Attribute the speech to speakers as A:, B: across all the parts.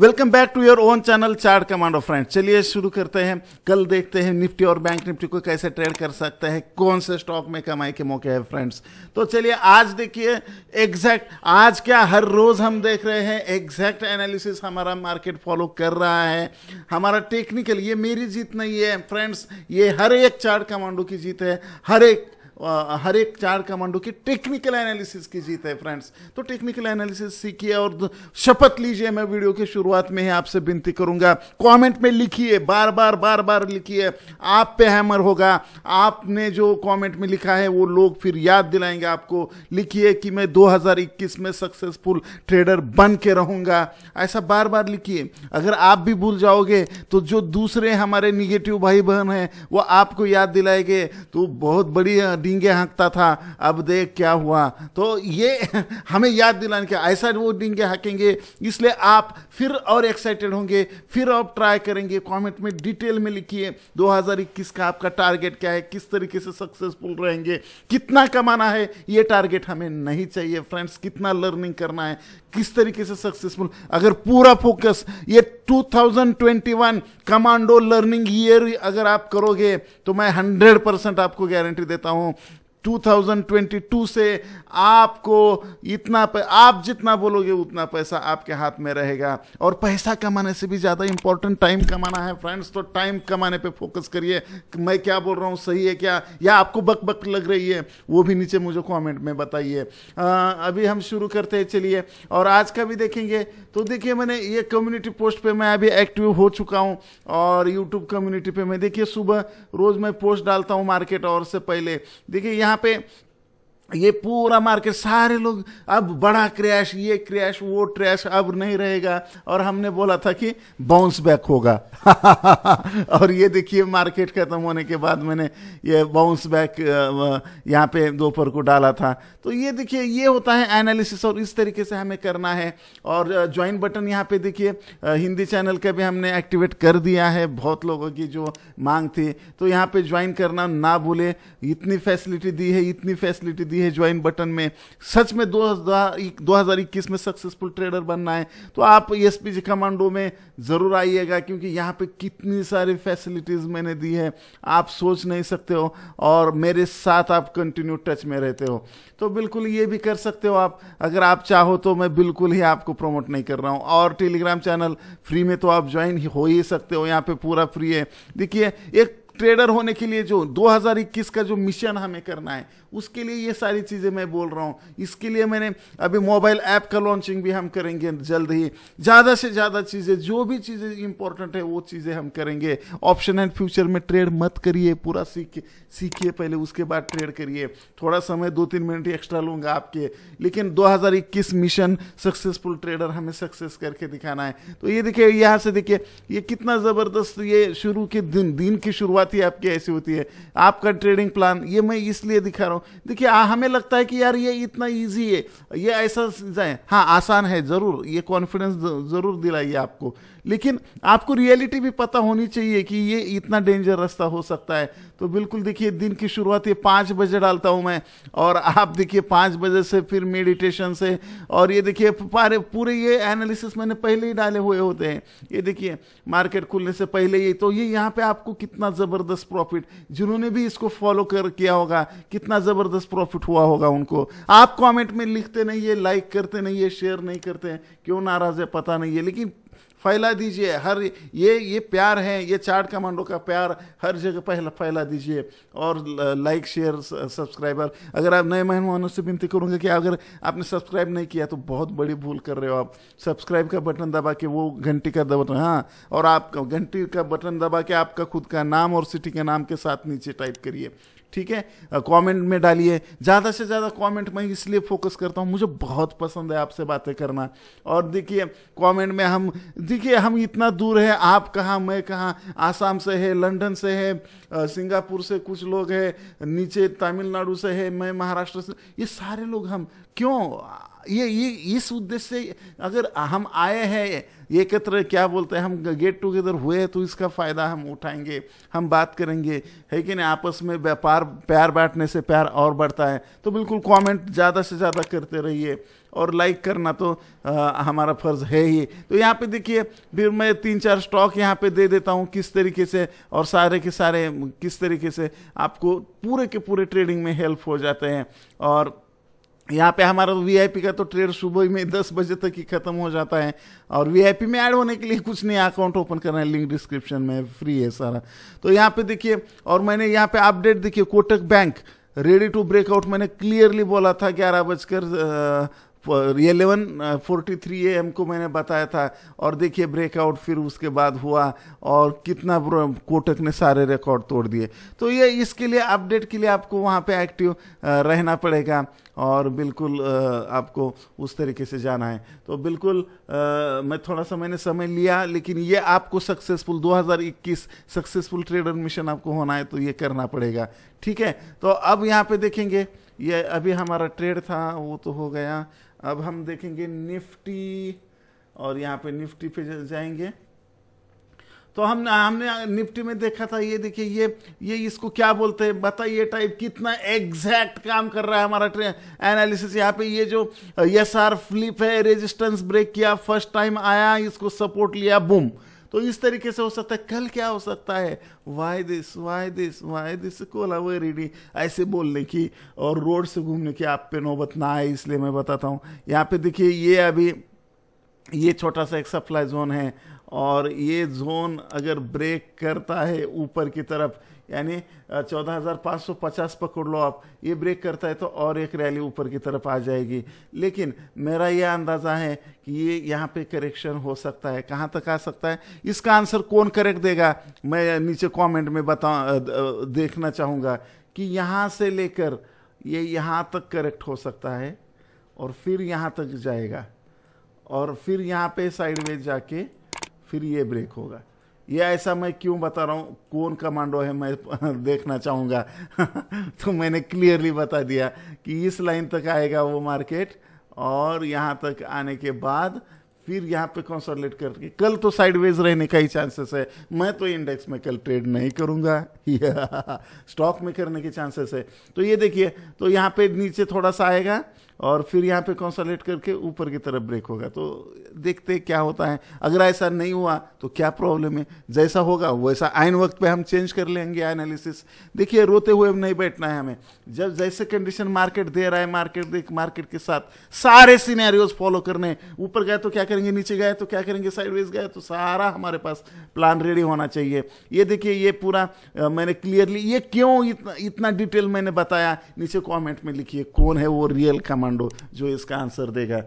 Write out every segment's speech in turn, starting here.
A: welcome back to your own channel chart commando friend चलिए शुरू करते हैं कल देखते हैं निफ्टी और बैंक निफ्टी को कैसे ट्रेड कर सकते हैं कौन से स्टॉक में कमाई के मौके हैं फ्रेंड्स तो चलिए आज देखिए एग्जैक्ट आज क्या हर रोज हम देख रहे हैं एग्जैक्ट एनालिसिस हमारा मार्केट फॉलो कर रहा है हमारा टेक्निकल ये मेरी जीत नहीं है फ्रेंड्स ये हर एक चार्ट कमांडो की जीत है हर एक हर एक चार कमांडो की टेक्निकल एनालिसिस की जीत है फ्रेंड्स तो टेक्निकल एनालिसिस सीखिए और शपथ लीजिए मैं वीडियो की शुरुआत में ही आपसे विनती करूंगा कमेंट में लिखिए बार बार बार बार लिखिए आप पे हैमर होगा आपने जो कमेंट में लिखा है वो लोग फिर याद दिलाएंगे आपको लिखिए कि मैं 2021 में सक्सेसफुल ट्रेडर बन के रहूँगा ऐसा बार बार लिखिए अगर आप भी भूल जाओगे तो जो दूसरे हमारे निगेटिव भाई बहन हैं वो आपको याद दिलाएंगे तो बहुत बड़ी डींगे हाँकता था अब देख क्या हुआ तो ये हमें याद दिलाने के ऐसा वो डींगे हाँकेंगे इसलिए आप फिर और एक्साइटेड होंगे फिर आप ट्राई करेंगे कमेंट में डिटेल में लिखिए 2021 का आपका टारगेट क्या है किस तरीके से सक्सेसफुल रहेंगे कितना कमाना है ये टारगेट हमें नहीं चाहिए फ्रेंड्स कितना लर्निंग करना है किस तरीके से सक्सेसफुल अगर पूरा फोकस ये 2021 कमांडो लर्निंग ईयर अगर आप करोगे तो मैं 100 परसेंट आपको गारंटी देता हूं 2022 से आपको इतना आप जितना बोलोगे उतना पैसा आपके हाथ में रहेगा और पैसा कमाने से भी ज़्यादा इंपॉर्टेंट टाइम कमाना है फ्रेंड्स तो टाइम कमाने पे फोकस करिए मैं क्या बोल रहा हूँ सही है क्या या आपको बक बक लग रही है वो भी नीचे मुझे कमेंट में बताइए अभी हम शुरू करते हैं चलिए और आज का भी देखेंगे तो देखिए मैंने ये कम्युनिटी पोस्ट पर मैं अभी एक्टिव हो चुका हूँ और यूट्यूब कम्युनिटी पर मैं देखिए सुबह रोज़ मैं पोस्ट डालता हूँ मार्केट और से पहले देखिए यहाँ यहाँ पे ये पूरा मार्केट सारे लोग अब बड़ा क्रैश ये क्रैश वो क्रैश अब नहीं रहेगा और हमने बोला था कि बाउंस बैक होगा और ये देखिए मार्केट खत्म होने के बाद मैंने ये बाउंस बैक यहाँ पे दोपहर को डाला था तो ये देखिए ये होता है एनालिसिस और इस तरीके से हमें करना है और ज्वाइन बटन यहाँ पे देखिए हिंदी चैनल का भी हमने एक्टिवेट कर दिया है बहुत लोगों की जो मांग थी तो यहाँ पे ज्वाइन करना ना भूले इतनी फैसिलिटी दी है इतनी फैसिलिटी दी सकती है ज्वाइन बटन में सच में दो हजार इक्कीस में सक्सेसफुल ट्रेडर बनना है तो आप एस पी जी कमांडो में ज़रूर आइएगा क्योंकि यहाँ पे कितनी सारी फैसिलिटीज़ मैंने दी है आप सोच नहीं सकते हो और मेरे साथ आप कंटिन्यू टच में रहते हो तो बिल्कुल ये भी कर सकते हो आप अगर आप चाहो तो मैं बिल्कुल ही आपको प्रमोट नहीं कर रहा हूँ और टेलीग्राम चैनल फ्री में तो आप ज्वाइन हो ही सकते हो यहाँ पे पूरा फ्री है देखिए एक ट्रेडर होने के लिए जो 2021 का जो मिशन हमें करना है उसके लिए ये सारी चीज़ें मैं बोल रहा हूँ इसके लिए मैंने अभी मोबाइल ऐप का लॉन्चिंग भी हम करेंगे जल्द ही ज़्यादा से ज़्यादा चीज़ें जो भी चीज़ें इंपॉर्टेंट है वो चीज़ें हम करेंगे ऑप्शन एंड फ्यूचर में ट्रेड मत करिए पूरा सीखिए सीखिए पहले उसके बाद ट्रेड करिए थोड़ा समय दो तीन मिनट एक्स्ट्रा लूँगा आपके लेकिन दो मिशन सक्सेसफुल ट्रेडर हमें सक्सेस करके दिखाना है तो ये देखिए यहाँ से देखिए ये कितना ज़बरदस्त ये शुरू के दिन दिन की शुरुआत ही आपकी ऐसी होती है आपका ट्रेडिंग प्लान ये मैं इसलिए दिखा रहा हूँ हूँ देखिए हमें लगता है कि यार ये इतना ईजी है ये ऐसा है हाँ आसान है ज़रूर ये कॉन्फिडेंस ज़रूर दिलाइए आपको लेकिन आपको रियलिटी भी पता होनी चाहिए कि ये इतना डेंजर रास्ता हो सकता है तो बिल्कुल देखिए दिन की शुरुआत ये पाँच बजे डालता हूँ मैं और आप देखिए पाँच बजे से फिर मेडिटेशन से और ये देखिए पूरे ये एनालिसिस मैंने पहले ही डाले हुए होते हैं ये देखिए मार्केट खुलने से पहले ही तो ये यहाँ पर आपको कितना ज़बरदस्त प्रॉफिट जिन्होंने भी इसको फॉलो कर किया होगा कितना ज़बरदस्त प्रॉफिट हुआ होगा उनको आप कॉमेंट में लिखते नहीं है लाइक करते नहीं है शेयर नहीं करते हैं क्यों नाराज़ है पता नहीं है लेकिन फैला दीजिए हर ये ये प्यार है ये चार्ट कमांडो का प्यार हर जगह पहला फैला दीजिए और लाइक शेयर सब्सक्राइबर अगर आप नए मेहमानों से विनती करूँगा कि अगर आपने सब्सक्राइब नहीं किया तो बहुत बड़ी भूल कर रहे हो आप सब्सक्राइब का बटन दबा के वो घंटी का दबा तो हाँ और आप घंटी का बटन दबा के आपका खुद का नाम और सिटी के नाम के साथ नीचे टाइप करिए ठीक है कमेंट में डालिए ज़्यादा से ज़्यादा कमेंट मैं इसलिए फोकस करता हूँ मुझे बहुत पसंद है आपसे बातें करना और देखिए कमेंट में हम देखिए हम इतना दूर है आप कहाँ मैं कहाँ आसाम से है लंदन से है सिंगापुर से कुछ लोग है नीचे तमिलनाडु से है मैं महाराष्ट्र से ये सारे लोग हम क्यों ये ये इस उद्देश्य से अगर हम आए हैं एकत्र क्या बोलते हैं हम गेट टुगेदर हुए हैं तो इसका फ़ायदा हम उठाएंगे हम बात करेंगे है कि नहीं आपस में व्यापार प्यार बांटने से प्यार और बढ़ता है तो बिल्कुल कमेंट ज़्यादा से ज़्यादा करते रहिए और लाइक करना तो आ, हमारा फ़र्ज़ है ही तो यहाँ पे देखिए फिर मैं तीन चार स्टॉक यहाँ पे दे देता हूँ किस तरीके से और सारे के सारे किस तरीके से आपको पूरे के पूरे ट्रेडिंग में हेल्प हो जाते हैं और यहाँ पे हमारा वीआईपी का तो ट्रेड सुबह में दस बजे तक ही ख़त्म हो जाता है और वीआईपी में ऐड होने के लिए कुछ नहीं अकाउंट ओपन करना है लिंक डिस्क्रिप्शन में फ्री है सारा तो यहाँ पे देखिए और मैंने यहाँ पे अपडेट देखिए Kotak bank ready to breakout मैंने क्लियरली बोला था ग्यारह बजकर eleven forty three A M को मैंने बताया था और देखिए ब्रेकआउट फिर उसके बाद हुआ और कितना कोटक ने सारे रिकॉर्ड तोड़ दिए तो ये इसके लिए अपडेट के लिए आपको वहाँ पे एक्टिव uh, रहना पड़ेगा और बिल्कुल uh, आपको उस तरीके से जाना है तो बिल्कुल uh, मैं थोड़ा सा मैंने समय लिया लेकिन ये आपको सक्सेसफुल 2021 सक्सेसफुल ट्रेडर मिशन आपको होना है तो ये करना पड़ेगा ठीक है तो अब यहाँ पे देखेंगे ये अभी हमारा ट्रेड था वो तो हो गया अब हम देखेंगे निफ्टी और यहाँ पे निफ्टी पे जाएंगे तो हम हमने निफ्टी में देखा था ये देखिए ये ये इसको क्या बोलते हैं बताइए टाइप कितना एग्जैक्ट काम कर रहा है हमारा ट्रेन एनालिसिस यहाँ पे ये जो एस आर फ्लिप है रेजिस्टेंस ब्रेक किया फर्स्ट टाइम आया इसको सपोर्ट लिया बुम तो इस तरीके से हो सकता है कल क्या हो सकता है why this why this why this ready ऐसे बोलने की और रोड से घूमने की आप पे नौबत ना आए इसलिए मैं बताता हूँ यहाँ पे देखिए ये अभी ये छोटा सा एक सप्लाई जोन है और ये जोन अगर ब्रेक करता है ऊपर की तरफ यानी चौदह हज़ार पाँच सौ पचास पकड़ लो आप ये ब्रेक करता है तो और एक रैली ऊपर की तरफ आ जाएगी लेकिन मेरा यह अंदाज़ा है कि ये यहाँ पे करेक्शन हो सकता है कहाँ तक आ सकता है इसका आंसर कौन करेक्ट देगा मैं नीचे कमेंट में बता देखना चाहूँगा कि यहाँ से लेकर ये यहाँ तक करेक्ट हो सकता है और फिर यहाँ तक जाएगा और फिर यहाँ साइड में जाके फिर ये ब्रेक होगा ये ऐसा मैं क्यों बता रहा हूँ कौन कमांडो है मैं देखना चाहूँगा तो मैंने क्लियरली बता दिया कि इस लाइन तक आएगा वो मार्केट और यहाँ तक आने के बाद फिर यहाँ पे कंसोलिडेट करके कल तो साइडवेज रहने का ही चांसेस है मैं तो इंडेक्स में कल ट्रेड नहीं करूँगा स्टॉक में करने के चांसेस है तो ये देखिए तो यहाँ पे नीचे थोड़ा सा आएगा और फिर यहाँ पे कंसोलेट करके ऊपर की तरफ ब्रेक होगा तो देखते क्या होता है अगर ऐसा नहीं हुआ तो क्या प्रॉब्लम है जैसा होगा वैसा आयन वक्त पे हम चेंज कर लेंगे एनालिसिस देखिए रोते हुए नहीं बैठना है हमें जब जैसे कंडीशन मार्केट दे रहा है मार्केट देख मार्केट के साथ सारे सीनेरियोज फॉलो करने ऊपर गए तो क्या करेंगे नीचे गए तो क्या करेंगे साइडवेज गए तो सारा हमारे पास प्लान रेडी होना चाहिए ये देखिए ये पूरा मैंने क्लियरली ये क्यों इतना इतना डिटेल मैंने बताया नीचे कॉमेंट में लिखिए कौन है वो रियल कमांड कमांडो जो इसका आंसर देगा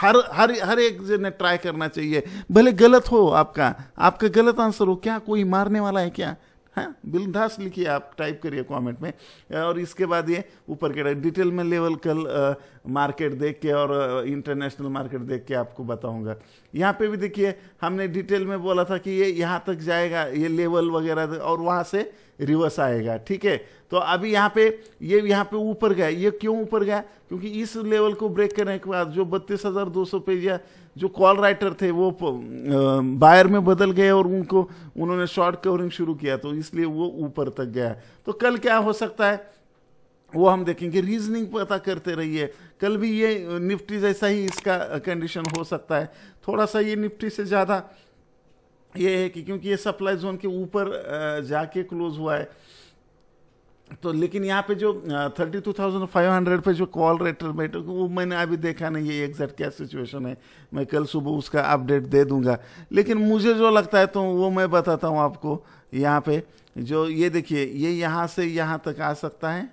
A: हर हर हर एक ने ट्राई करना चाहिए भले गलत हो आपका आपका गलत आंसर हो क्या कोई मारने वाला है क्या हाँ बिलधास लिखिए आप टाइप करिए कमेंट में और इसके बाद ये ऊपर के डिटेल में लेवल कल मार्केट देख के और इंटरनेशनल मार्केट देख के आपको बताऊंगा यहाँ पे भी देखिए हमने डिटेल में बोला था कि ये यहाँ तक जाएगा ये लेवल वगैरह और वहाँ से रिवर्स आएगा ठीक है तो अभी यहाँ पे ये यहाँ पे ऊपर गया ये क्यों ऊपर गया क्योंकि इस लेवल को ब्रेक करने के बाद जो बत्तीस हज़ार दो सौ पेज या जो कॉल राइटर थे वो बायर में बदल गए और उनको उन्होंने शॉर्ट कवरिंग शुरू किया तो इसलिए वो ऊपर तक गया तो कल क्या हो सकता है वो हम देखेंगे रीजनिंग पता करते रहिए कल भी ये निफ्टी जैसा ही इसका कंडीशन हो सकता है थोड़ा सा ये निफ्टी से ज़्यादा ये है कि क्योंकि ये सप्लाई जोन के ऊपर जाके क्लोज हुआ है तो लेकिन यहाँ पे जो thirty two thousand five hundred पर जो कॉल रेटर बैठे वो मैंने अभी देखा नहीं ये एग्जैक्ट क्या सिचुएशन है मैं कल सुबह उसका अपडेट दे दूंगा लेकिन मुझे जो लगता है तो वो मैं बताता हूँ आपको यहाँ पे जो ये देखिए ये यहाँ से यहाँ तक आ सकता है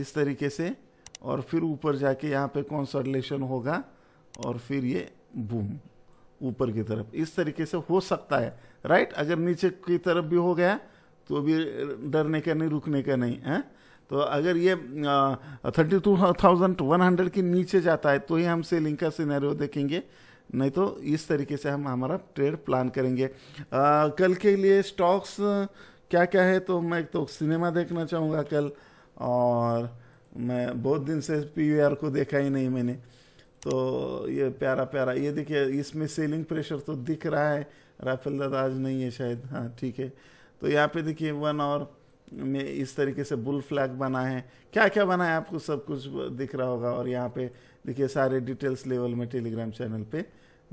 A: इस तरीके से और फिर ऊपर जाके यहाँ पे कौन सा रिलेशन होगा और फिर ये बूम ऊपर की तरफ इस तरीके से हो सकता है राइट अगर नीचे की तरफ भी हो गया तो भी डरने का नहीं रुकने का नहीं है तो अगर ये thirty two thousand one hundred के नीचे जाता है तो ही हम सेलिंग का सिनेरियो देखेंगे नहीं तो इस तरीके से हम हमारा ट्रेड प्लान करेंगे आ, कल के लिए स्टॉक्स क्या क्या है तो मैं तो सिनेमा देखना चाहूँगा कल और मैं बहुत दिन से पीवीआर को देखा ही नहीं मैंने तो ये प्यारा प्यारा ये देखिए इसमें सेलिंग प्रेशर तो दिख रहा है राफेल दादा आज नहीं है शायद हाँ ठीक है तो यहाँ पे देखिए वन और में इस तरीके से बुल फ्लैग बना है क्या क्या बना है आपको सब कुछ दिख रहा होगा और यहाँ पे देखिए सारे डिटेल्स लेवल में टेलीग्राम चैनल पे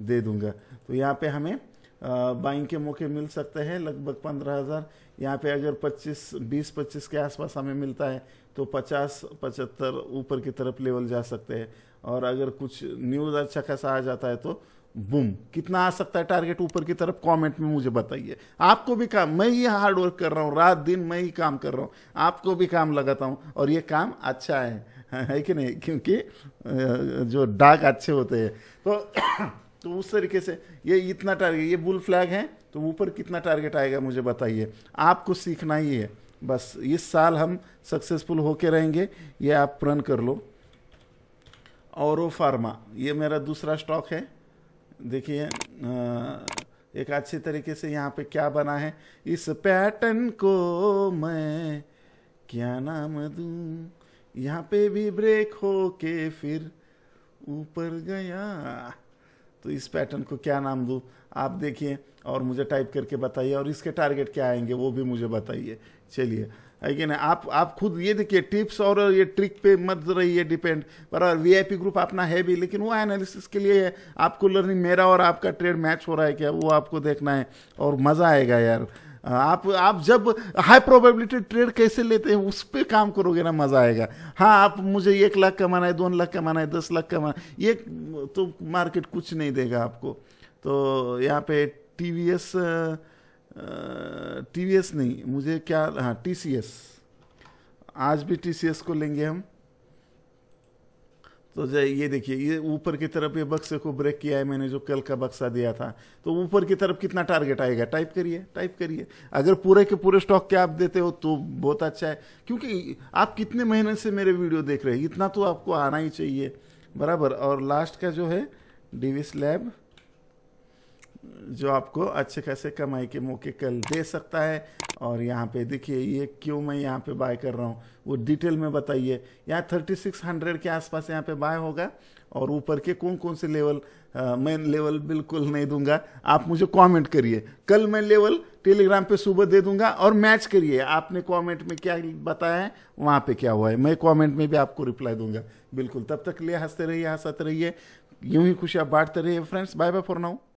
A: दे दूंगा तो यहाँ पे हमें बाइंग के मौके मिल सकते हैं लगभग पंद्रह हज़ार यहाँ पे अगर पच्चीस बीस पच्चीस के आसपास हमें मिलता है तो पचास पचहत्तर ऊपर की तरफ लेवल जा सकते हैं और अगर कुछ न्यूज़ अच्छा खासा आ जाता है तो बुम कितना आ सकता है टारगेट ऊपर की तरफ कमेंट में मुझे बताइए आपको भी काम मैं ही हार्ड वर्क कर रहा हूँ रात दिन मैं ही काम कर रहा हूँ आपको भी काम लगाता हूँ और ये काम अच्छा है है कि नहीं क्योंकि जो डाक अच्छे होते हैं तो तो उस तरीके से ये इतना टारगेट ये बुल फ्लैग है तो ऊपर कितना टारगेट आएगा मुझे बताइए आपको सीखना ही है बस इस साल हम सक्सेसफुल होके रहेंगे ये आप रन कर लो और फार्मा ये मेरा दूसरा स्टॉक है देखिए एक अच्छे तरीके से यहाँ पे क्या बना है इस पैटर्न को मैं क्या नाम दूँ यहाँ पे भी ब्रेक हो के फिर ऊपर गया तो इस पैटर्न को क्या नाम दूँ आप देखिए और मुझे टाइप करके बताइए और इसके टारगेट क्या आएंगे वो भी मुझे बताइए चलिए लेकिन ना आप आप खुद ये देखिए टिप्स और ये ट्रिक पे मत रहिए डिपेंड पर वीआईपी ग्रुप अपना है भी लेकिन वो एनालिसिस के लिए है आपको लर्निंग मेरा और आपका ट्रेड मैच हो रहा है क्या वो आपको देखना है और मज़ा आएगा यार हाँ, आप आप जब हाई प्रोबेबिलिटी ट्रेड कैसे लेते हैं उस पर काम करोगे ना मज़ा आएगा हाँ आप मुझे एक लाख कमाना है दो लाख कमाना है दस लाख कमाना ये तो मार्केट कुछ नहीं देगा आपको तो यहाँ पे T V S T V S नहीं मुझे क्या हाँ टी सी एस आज भी टी सी एस को लेंगे हम तो ये देखिए ये ऊपर की तरफ ये बक्से को ब्रेक किया है मैंने जो कल का बक्सा दिया था तो ऊपर की तरफ कितना टारगेट आएगा टाइप करिए टाइप करिए अगर पूरे के पूरे स्टॉक के आप देते हो तो बहुत अच्छा है क्योंकि आप कितने महीने से मेरे वीडियो देख रहे हैं इतना तो आपको आना ही चाहिए बराबर और लास्ट का जो है डिविस लैब जो आपको अच्छे खासे कमाई के मौके कल दे सकता है और यहाँ पे देखिए ये क्यों मैं यहाँ पे बाय कर रहा हूँ वो डिटेल में बताइए यहाँ थर्टी सिक्स हंड्रेड के आसपास यहाँ पे बाय होगा और ऊपर के कौन कौन से लेवल आ, मैं लेवल बिल्कुल नहीं दूंगा आप मुझे कमेंट करिए कल मैं लेवल टेलीग्राम पे सुबह दे दूंगा और मैच करिए आपने कमेंट में क्या बताया है वहाँ पे क्या हुआ है मैं कमेंट में भी आपको रिप्लाई दूंगा बिल्कुल तब तक लिए हंसते रहिए हंसते रहिए यूं ही खुशियाँ बांटते रहिए friends bye bye for now